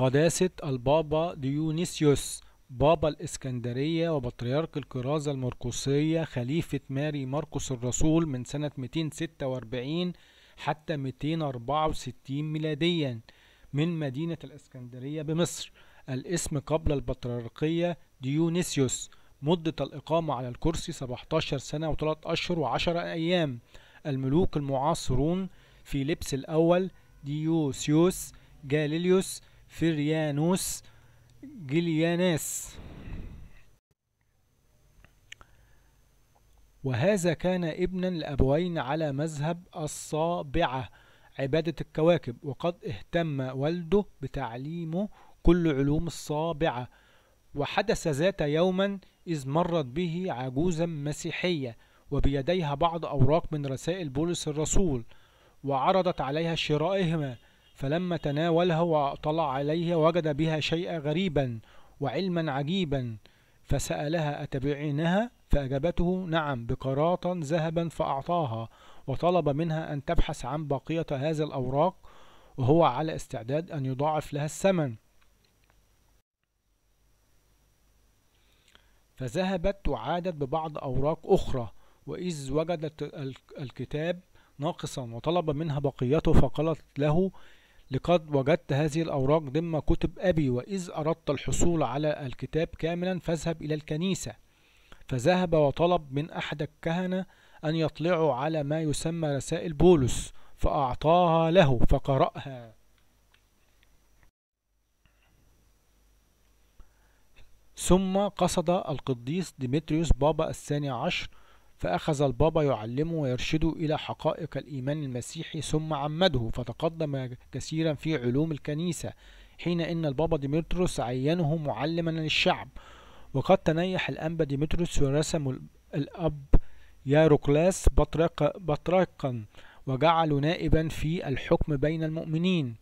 قداسة البابا ديونيسيوس بابا الإسكندرية وبطريرك الكرازة المرقسية خليفة ماري مرقس الرسول من سنة 246 حتى 264 ميلاديا من مدينة الإسكندرية بمصر الاسم قبل البطريركية ديونيسيوس مدة الإقامة على الكرسي 17 سنة وثلاث أشهر وعشرة أيام الملوك المعاصرون في لبس الأول ديوسيوس جاليليوس فريانوس جيليانيس وهذا كان ابنا لأبوين على مذهب الصابعة عبادة الكواكب وقد اهتم والده بتعليمه كل علوم الصابعة وحدث ذات يوما إذ مرت به عجوزا مسيحية وبيديها بعض أوراق من رسائل بولس الرسول وعرضت عليها شرائهما فلما تناولها واطلع عليها وجد بها شيئا غريبا وعلما عجيبا فسألها أتبعينها فأجابته نعم بقراطا ذهبا فأعطاها وطلب منها أن تبحث عن بقية هذه الأوراق وهو على استعداد أن يضاعف لها الثمن فذهبت وعادت ببعض أوراق أخرى وإذ وجدت الكتاب ناقصا وطلب منها بقيته فقالت له لقد وجدت هذه الأوراق ضمن كتب أبي وإذ أردت الحصول على الكتاب كاملا فاذهب إلى الكنيسة فذهب وطلب من أحد الكهنة أن يطلعوا على ما يسمى رسائل بولس فأعطاها له فقرأها ثم قصد القديس ديمتريوس بابا الثاني عشر فأخذ البابا يعلمه ويرشده إلى حقائق الإيمان المسيحي ثم عمده فتقدم كثيرا في علوم الكنيسة حين أن البابا ديمتروس عينه معلما للشعب وقد تنيح الأنبا ديمتروس ورسم الأب ياروكلاس بطرق بطرقا وجعله نائبا في الحكم بين المؤمنين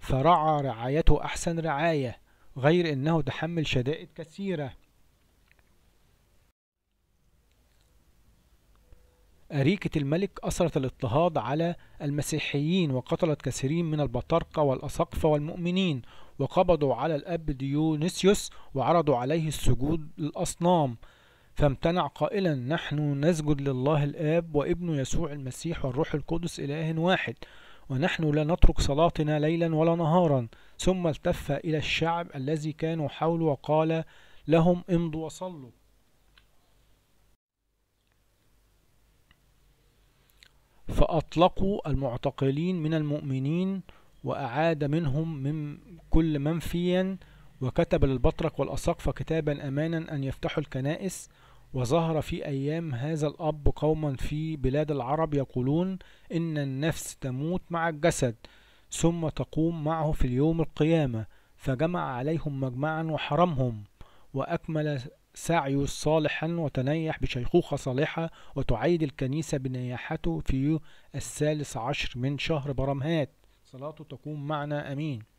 فرعى رعايته أحسن رعاية غير أنه تحمل شدائد كثيرة أريكة الملك أثرت الاضطهاد على المسيحيين وقتلت كثيرين من البطارقة والأساقفة والمؤمنين وقبضوا على الأب ديونيسيوس وعرضوا عليه السجود للأصنام فامتنع قائلا نحن نسجد لله الآب وابن يسوع المسيح والروح القدس إله واحد ونحن لا نترك صلاتنا ليلا ولا نهارا ثم التف إلى الشعب الذي كانوا حوله وقال لهم امضوا وصلوا فأطلقوا المعتقلين من المؤمنين وأعاد منهم من كل منفيا وكتب للبطرك والأساقفة كتابا أمانا أن يفتحوا الكنائس وظهر في أيام هذا الأب قوما في بلاد العرب يقولون إن النفس تموت مع الجسد ثم تقوم معه في اليوم القيامة فجمع عليهم مجمعا وحرمهم وأكمل سعي صالحا وتنيح بشيخوخة صالحة وتعيد الكنيسة بنياحته في الثالث عشر من شهر برمهات صلاته تكون معنا أمين